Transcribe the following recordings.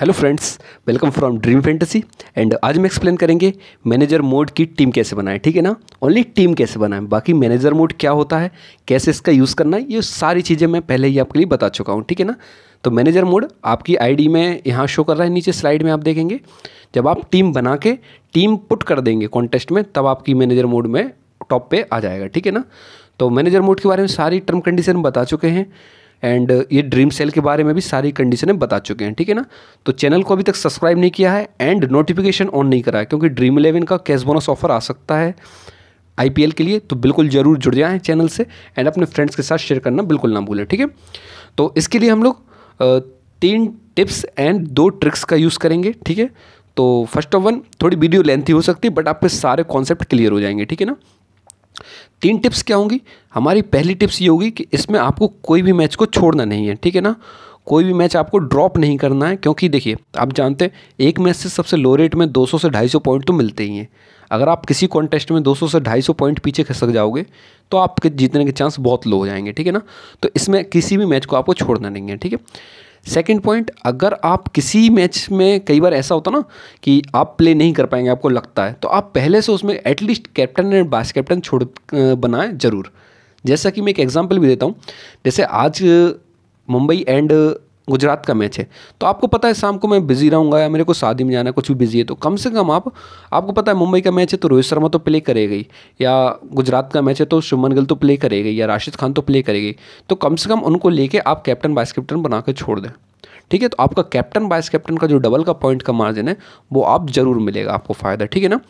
hello friends welcome from Dream Fantasy and आज मैं explain करेंगे मैनेजर मोड की टीम कैसे बनाएं ठीक है ना ओनली टीम कैसे बनाएं बाकी मैनेजर मोड क्या होता है कैसे इसका यूज़ करना है ये सारी चीज़ें मैं पहले ही आपके लिए बता चुका हूँ ठीक है ना तो मैनेजर मोड आपकी आईडी में यहाँ शो कर रहा है नीचे स्लाइड में आप देखेंगे जब आप टीम बना के टीम पुट कर देंगे कॉन्टेस्ट में तब आपकी मैनेजर मोड में टॉप पे आ जाएगा ठीक है ना तो मैनेजर मोड के बारे में सारी टर्म कंडीशन बता चुके हैं एंड uh, ये ड्रीम सेल के बारे में भी सारी कंडीशनें बता चुके हैं ठीक है ना तो चैनल को अभी तक सब्सक्राइब नहीं किया है एंड नोटिफिकेशन ऑन नहीं करा है क्योंकि ड्रीम इलेवन का कैश बोनस ऑफर आ सकता है आई के लिए तो बिल्कुल ज़रूर जुड़ जाएँ चैनल से एंड अपने फ्रेंड्स के साथ शेयर करना बिल्कुल ना भूलें ठीक है तो इसके लिए हम लोग uh, तीन टिप्स एंड दो ट्रिक्स का यूज़ करेंगे ठीक है तो फर्स्ट ऑफ वन थोड़ी वीडियो लेंथी हो सकती है बट आपके सारे कॉन्सेप्ट क्लियर हो जाएंगे ठीक है ना तीन टिप्स क्या होंगी हमारी पहली टिप्स ये होगी कि इसमें आपको कोई भी मैच को छोड़ना नहीं है ठीक है ना कोई भी मैच आपको ड्रॉप नहीं करना है क्योंकि देखिए आप जानते हैं एक मैच से सबसे लो रेट में 200 से 250 पॉइंट तो मिलते ही हैं अगर आप किसी कॉन्टेस्ट में 200 से 250 पॉइंट पीछे खसक जाओगे तो आपके जीतने के चांस बहुत लो हो जाएंगे ठीक है ना तो इसमें किसी भी मैच को आपको छोड़ना नहीं है ठीक है सेकंड पॉइंट अगर आप किसी मैच में कई बार ऐसा होता ना कि आप प्ले नहीं कर पाएंगे आपको लगता है तो आप पहले से उसमें at least captain and vice captain छोड़ बनाएं ज़रूर जैसा कि मैं एक एग्जाम्पल भी देता हूँ जैसे आज मुंबई एंड गुजरात का मैच है तो आपको पता है शाम को मैं बिजी रहूँगा या मेरे को शादी में जाना कुछ भी बिजी है तो कम से कम आप आपको पता है मुंबई का मैच है तो रोहित शर्मा तो प्ले करेगा ही या गुजरात का मैच है तो शुभमन गिल तो प्ले करेगा या राशिद खान तो प्ले करेगी तो कम से कम उनको लेके आप कैप्टन वाइस कैप्टन बना के छोड़ दें ठीक है तो आपका कैप्टन वाइस कैप्टन का जो डबल का पॉइंट का मार्जिन है वो आप ज़रूर मिलेगा आपको फ़ायदा ठीक है ना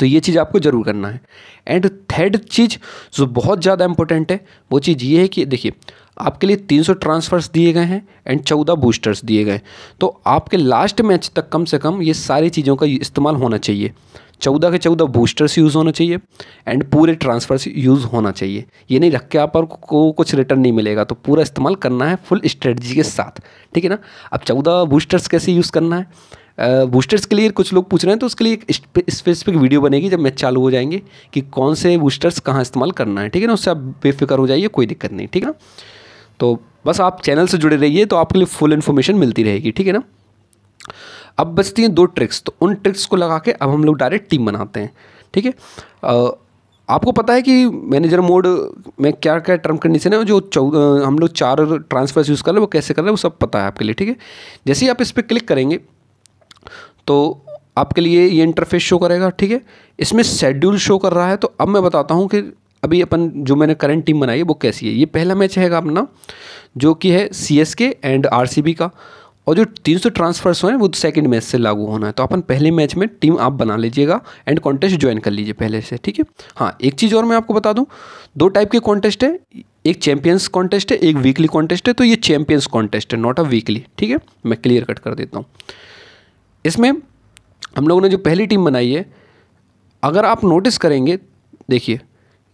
तो ये चीज़ आपको ज़रूर करना है एंड थर्ड चीज़ जो बहुत ज़्यादा इंपॉर्टेंट है वो चीज़ ये है कि देखिए आपके लिए 300 ट्रांसफ़र्स दिए गए हैं एंड 14 बूस्टर्स दिए गए तो आपके लास्ट मैच तक कम से कम ये सारी चीज़ों का इस्तेमाल होना चाहिए चौदह के चौदह बूस्टर्स यूज़ होना चाहिए एंड पूरे ट्रांसफर्स यूज़ होना चाहिए ये नहीं रख के आप को कुछ रिटर्न नहीं मिलेगा तो पूरा इस्तेमाल करना है फुल स्ट्रेटजी के साथ ठीक है ना अब चौदह बूस्टर्स कैसे यूज़ करना है बूस्टर्स के लिए कुछ लोग पूछ रहे हैं तो उसके लिए एक स्पेसिफिक वीडियो बनेगी जब मैच चालू हो जाएंगे कि कौन से बूस्टर्स कहाँ इस्तेमाल करना है ठीक है ना उससे आप बेफिक्र हो जाइए कोई दिक्कत नहीं ठीक है ना तो बस आप चैनल से जुड़े रहिए तो आपके लिए फुल इन्फॉर्मेशन मिलती रहेगी ठीक है ना अब बचती हैं दो ट्रिक्स तो उन ट्रिक्स को लगा के अब हम लोग डायरेक्ट टीम बनाते हैं ठीक है आपको पता है कि मैनेजर मोड में क्या क्या टर्म कंडीशन है जो हम लोग चार ट्रांसफर्स यूज़ कर रहे हैं वो कैसे कर रहे हैं वो सब पता है आपके लिए ठीक है जैसे ही आप इस पर क्लिक करेंगे तो आपके लिए ये इंटरफेस शो करेगा ठीक है इसमें शेड्यूल शो कर रहा है तो अब मैं बताता हूँ कि अभी अपन जो मैंने करंट टीम बनाई है वो कैसी है ये पहला मैच है अपना जो कि है C S K and R C B का और जो तीन सौ ट्रांसफर्स हुए हैं वो सेकंड मैच से लागू होना है तो अपन पहले मैच में टीम आप बना लीजिएगा एंड कॉन्टेस्ट ज्वाइन कर लीजिए पहले से ठीक है हाँ एक चीज़ और मैं आपको बता दूँ दो टाइप के कॉन्टेस्ट है एक चैंपियंस कॉन्टेस्ट है एक वीकली कॉन्टेस्ट है तो ये चैंपियंस कॉन्टेस्ट है नॉट अ वीकली ठीक है मैं क्लियर कट कर देता हूँ इसमें हम लोगों ने जो पहली टीम बनाई है अगर आप नोटिस करेंगे देखिए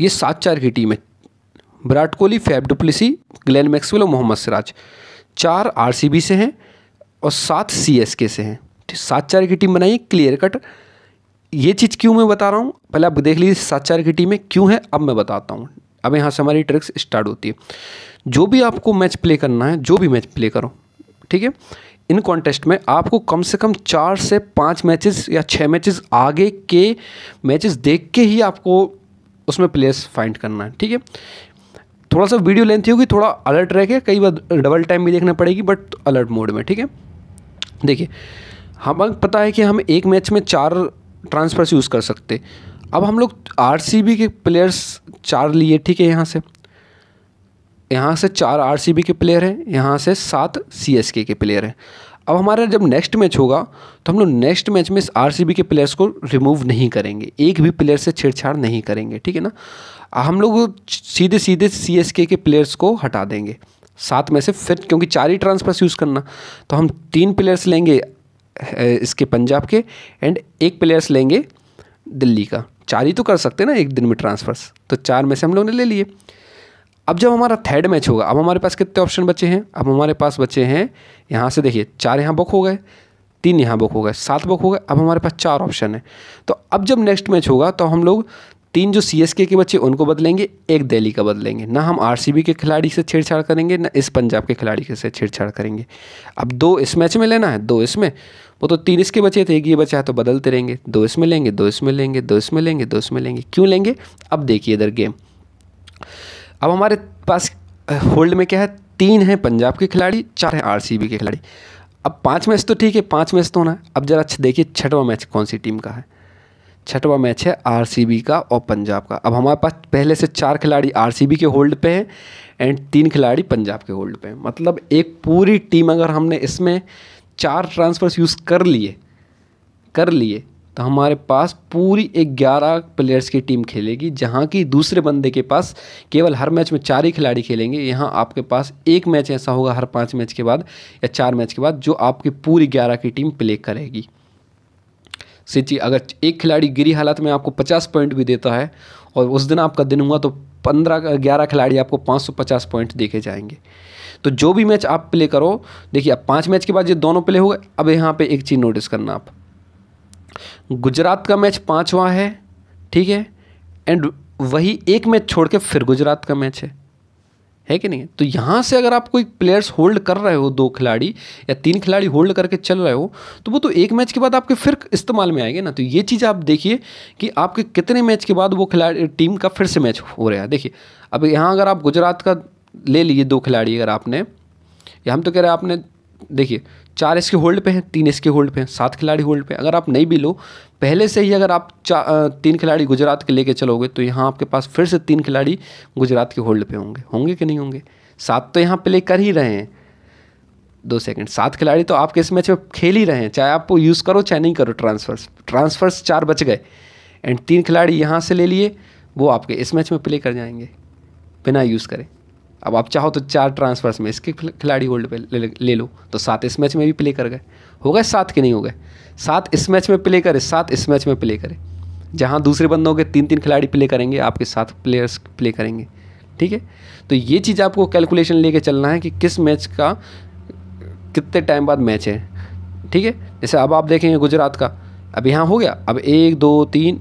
ये सात चार की टीम है Virat Kohli Faf du Plessis Glenn Maxwell और मोहम्मद सिराज चार आर से हैं और सात सी से हैं सात चार की टीम बनाइए क्लियर कट ये चीज़ क्यों मैं बता रहा हूँ पहले आप देख लीजिए सात चार की टीमें क्यों है अब मैं बताता हूँ अब यहाँ से हमारी ट्रिक्स स्टार्ट होती है जो भी आपको मैच प्ले करना है जो भी मैच प्ले करो ठीक है इन कॉन्टेस्ट में आपको कम से कम चार से पाँच मैचेस या छः मैचेस आगे के मैचेस देख के ही आपको उसमें प्लेस फाइंड करना है ठीक है थोड़ा सा वीडियो लेंथ होगी थोड़ा अलर्ट रह के कई बार डबल टाइम भी देखना पड़ेगी बट अलर्ट मोड में ठीक है देखिए हम पता है कि हम एक मैच में चार ट्रांसफर्स यूज़ कर सकते अब हम लोग आर के प्लेयर्स चार लिए ठीक है यहाँ से यहाँ से चार आर के प्लेयर हैं यहाँ से सात सी के प्लेयर हैं अब हमारा जब नेक्स्ट मैच होगा तो हम लोग नेक्स्ट मैच में आर के प्लेयर्स को रिमूव नहीं करेंगे एक भी प्लेयर से छेड़छाड़ नहीं करेंगे ठीक है ना हम लोग सीधे सीधे सी के प्लेयर्स को हटा देंगे सात में से फिर क्योंकि चार ही ट्रांसफर्स यूज़ करना तो हम तीन प्लेयर्स लेंगे इसके पंजाब के एंड एक प्लेयर्स लेंगे दिल्ली का चार ही तो कर सकते हैं ना एक दिन में ट्रांसफर्स तो चार में से हम लोग ने ले लिए अब जब हमारा थर्ड मैच होगा अब हमारे पास कितने ऑप्शन बचे हैं अब हमारे पास बचे हैं यहाँ से देखिए चार यहाँ बुक हो गए तीन यहाँ बुक हो गए सात बुक हो गए अब हमारे पास चार ऑप्शन है तो अब जब नेक्स्ट मैच होगा तो हम लोग तीन जो सी के बच्चे उनको बदलेंगे एक दिल्ली का बदलेंगे ना हम आर के खिलाड़ी से छेड़छाड़ करेंगे ना इस पंजाब के खिलाड़ी से छेड़छाड़ करेंगे अब दो इस मैच में लेना है दो इसमें वो तो तीन इसके बचे थे एक ये बचा है तो बदलते रहेंगे दो इसमें लेंगे दो इसमें लेंगे दो इसमें लेंगे दो इसमें लेंगे क्यों लेंगे अब देखिए इधर गेम अब हमारे पास होल्ड में क्या है तीन हैं पंजाब के खिलाड़ी चार हैं आर के खिलाड़ी अब पाँच मैच तो ठीक है पाँच मैच तो होना है अब जरा अच्छा देखिए छठवा मैच कौन सी टीम का है छठवा मैच है आर का और पंजाब का अब हमारे पास पहले से चार खिलाड़ी आर के होल्ड पे हैं एंड तीन खिलाड़ी पंजाब के होल्ड पे हैं मतलब एक पूरी टीम अगर हमने इसमें चार ट्रांसफर्स यूज़ कर लिए कर लिए तो हमारे पास पूरी ग्यारह प्लेयर्स की टीम खेलेगी जहाँ की दूसरे बंदे के पास केवल हर मैच में चार ही खिलाड़ी खेलेंगे यहाँ आपके पास एक मैच ऐसा होगा हर पाँच मैच के बाद या चार मैच के बाद जो आपकी पूरी ग्यारह की टीम प्ले करेगी सिंची अगर एक खिलाड़ी गिरी हालत में आपको पचास पॉइंट भी देता है और उस दिन आपका दिन हुआ तो पंद्रह ग्यारह खिलाड़ी आपको पाँच सौ पचास पॉइंट देखे जाएंगे तो जो भी मैच आप प्ले करो देखिए अब पाँच मैच के बाद ये दोनों प्ले होगा अब यहाँ पे एक चीज़ नोटिस करना आप गुजरात का मैच पाँचवा है ठीक है एंड वही एक मैच छोड़ के फिर गुजरात का मैच है है कि नहीं तो यहाँ से अगर आप कोई प्लेयर्स होल्ड कर रहे हो दो खिलाड़ी या तीन खिलाड़ी होल्ड करके चल रहे हो तो वो तो एक मैच के बाद आपके फिर इस्तेमाल में आएंगे ना तो ये चीज़ आप देखिए कि आपके कितने मैच के बाद वो खिलाड़ी टीम का फिर से मैच हो रहा है देखिए अब यहाँ अगर आप गुजरात का ले लीजिए दो खिलाड़ी अगर आपने या हम तो कह रहे हैं आपने देखिए चार इसके होल्ड पे हैं तीन इसके होल्ड पे हैं सात खिलाड़ी होल्ड पे अगर आप नहीं भी लो पहले से ही अगर आप तीन खिलाड़ी गुजरात के लेके चलोगे तो यहाँ आपके पास फिर से तीन खिलाड़ी गुजरात के होल्ड पे होंगे होंगे कि नहीं होंगे सात तो यहाँ प्ले कर ही रहे हैं दो सेकंड सात खिलाड़ी तो आपके इस मैच में खेल ही रहे हैं चाहे आप यूज़ करो चाहे नहीं करो ट्रांसफर्स ट्रांसफर्स चार बच गए एंड तीन खिलाड़ी यहाँ से ले लिए वो आपके इस मैच में प्ले कर जाएंगे बिना यूज़ करें अब आप चाहो तो चार ट्रांसफर्स में इसके खिलाड़ी होल्ड पे ले, ले लो तो सात इस मैच में भी प्ले कर गए हो गए सात के नहीं हो गए सात इस मैच में प्ले करे सात इस मैच में प्ले करे जहाँ दूसरे बंदों के तीन तीन खिलाड़ी प्ले करेंगे आपके साथ प्लेयर्स प्ले करेंगे ठीक है तो ये चीज़ आपको कैलकुलेशन लेके चलना है कि किस मैच का कितने टाइम बाद मैच है ठीक है जैसे अब आप देखेंगे गुजरात का अब यहाँ हो गया अब एक दो तीन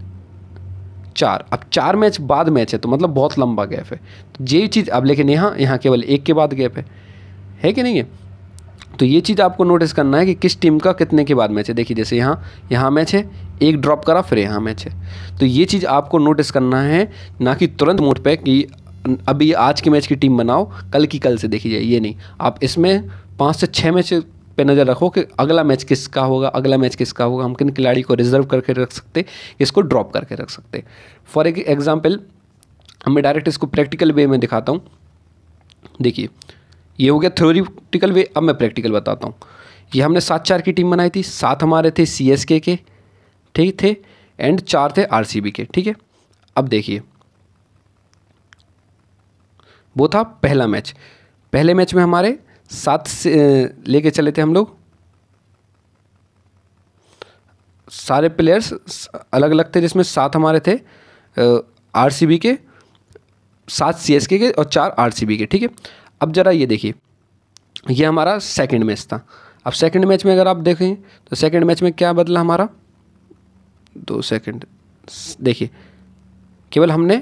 चार अब चार मैच बाद मैच है तो मतलब बहुत लंबा गैप है तो ये चीज़ अब लेकिन यहाँ यहाँ केवल एक के बाद गैप है है कि नहीं है तो ये चीज़ आपको नोटिस करना है कि किस टीम का कितने के बाद मैच है देखिए जैसे यहाँ यहाँ मैच है एक ड्रॉप करा फिर यहाँ मैच है तो ये चीज़ आपको नोटिस करना है ना कि तुरंत मोड पर कि अभी आज के मैच की टीम बनाओ कल की कल से देखी जाए ये नहीं आप इसमें पाँच से छः मैच पे नज़र रखो कि अगला मैच किसका होगा अगला मैच किसका होगा हम किन खिलाड़ी को रिजर्व करके रख सकते इसको ड्रॉप करके रख सकते फॉर एक एग्जाम्पल मैं डायरेक्ट इसको प्रैक्टिकल वे में दिखाता हूँ देखिए ये हो गया थ्योरिटिकल वे अब मैं प्रैक्टिकल बताता हूँ ये हमने सात चार की टीम बनाई थी सात हमारे थे सी एस के के ठीक थे एंड चार थे आर सी बी के ठीक है अब देखिए वो था पहला मैच पहले मैच में हमारे सात से लेके चले थे हम लोग सारे प्लेयर्स अलग अलग थे जिसमें सात हमारे थे आरसीबी के सात सीएसके के और चार आरसीबी के ठीक है अब ज़रा ये देखिए ये हमारा सेकंड मैच था अब सेकंड मैच में अगर आप देखें तो सेकंड मैच में क्या बदला हमारा दो सेकंड देखिए केवल हमने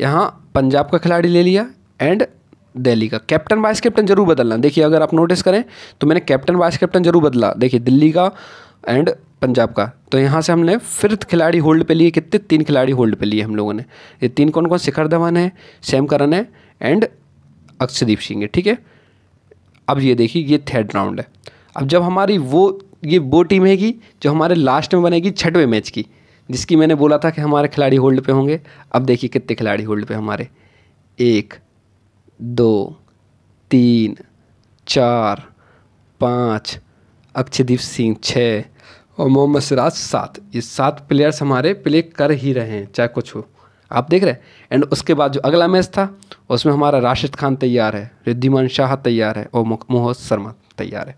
यहाँ पंजाब का खिलाड़ी ले लिया एंड दिल्ली का कैप्टन वाइस कैप्टन जरूर बदलना देखिए अगर आप नोटिस करें तो मैंने कैप्टन वाइस कैप्टन जरूर बदला देखिए दिल्ली का एंड पंजाब का तो यहाँ से हमने फिर खिलाड़ी होल्ड पे लिए कितने तीन खिलाड़ी होल्ड पे लिए हम लोगों ने ये तीन कौन कौन शिखर धवन है सैम करन है एंड अक्षदीप सिंह है ठीक है अब ये देखिए ये थर्ड राउंड है अब जब हमारी वो ये वो टीम हैगी जो हमारे लास्ट में बनेगी छठवें मैच की जिसकी मैंने बोला था कि हमारे खिलाड़ी होल्ड पे होंगे अब देखिए कितने खिलाड़ी होल्ड पे हमारे एक दो तीन चार पाँच अक्षदीप सिंह छः और मोहम्मद सिराज सात ये सात प्लेयर्स हमारे प्ले कर ही रहे हैं चाहे कुछ हो आप देख रहे हैं एंड उसके बाद जो अगला मैच था उसमें हमारा राशिद खान तैयार है रिद्धिमान शाह तैयार है और मोहम्मद शर्मा तैयार है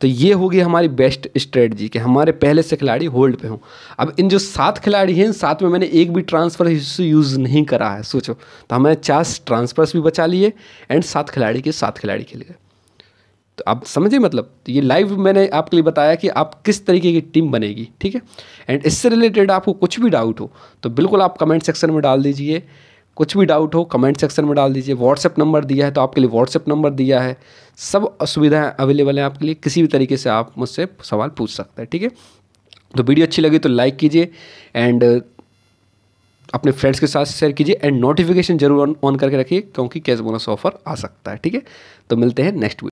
तो ये होगी हमारी बेस्ट स्ट्रेटजी कि हमारे पहले से खिलाड़ी होल्ड पे हों अब इन जो सात खिलाड़ी हैं इन सात में मैंने एक भी ट्रांसफ़र यूज़ नहीं करा है सोचो तो हमने चार ट्रांसफ़र्स भी बचा लिए एंड सात खिलाड़ी के सात खिलाड़ी खेल गए तो आप समझिए मतलब तो ये लाइव मैंने आपके लिए बताया कि आप किस तरीके की टीम बनेगी ठीक है एंड इससे रिलेटेड आपको कुछ भी डाउट हो तो बिल्कुल आप कमेंट सेक्शन में डाल दीजिए कुछ भी डाउट हो कमेंट सेक्शन में डाल दीजिए व्हाट्सएप नंबर दिया है तो आपके लिए व्हाट्सएप नंबर दिया है सब असुविधाएँ अवेलेबल हैं आपके लिए किसी भी तरीके से आप मुझसे सवाल पूछ सकते हैं ठीक है तो वीडियो अच्छी लगी तो लाइक कीजिए एंड अपने फ्रेंड्स के साथ शेयर कीजिए एंड नोटिफिकेशन जरूर ऑन करके रखिए क्योंकि कैश बोनस ऑफर आ सकता है ठीक है तो मिलते हैं नेक्स्ट